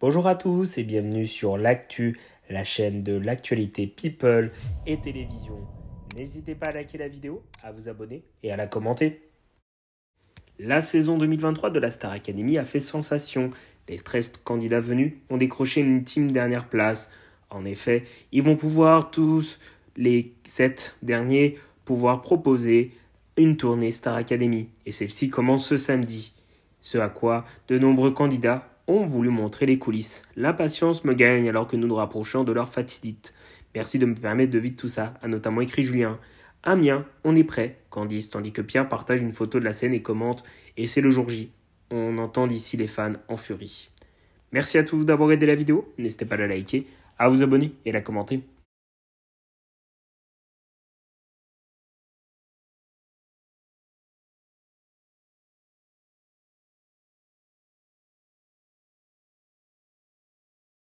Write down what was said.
Bonjour à tous et bienvenue sur l'actu, la chaîne de l'actualité people et télévision. N'hésitez pas à liker la vidéo, à vous abonner et à la commenter. La saison 2023 de la Star Academy a fait sensation. Les 13 candidats venus ont décroché une ultime dernière place. En effet, ils vont pouvoir tous, les 7 derniers, pouvoir proposer une tournée Star Academy. Et celle-ci commence ce samedi. Ce à quoi de nombreux candidats ont voulu montrer les coulisses. L'impatience me gagne alors que nous nous rapprochons de leur fatidite. Merci de me permettre de vivre tout ça, a notamment écrit Julien. Amiens, on est prêt, Candice, tandis que Pierre partage une photo de la scène et commente Et c'est le jour J. On entend d'ici les fans en furie. Merci à tous d'avoir aidé la vidéo, n'hésitez pas à la liker, à vous abonner et à la commenter.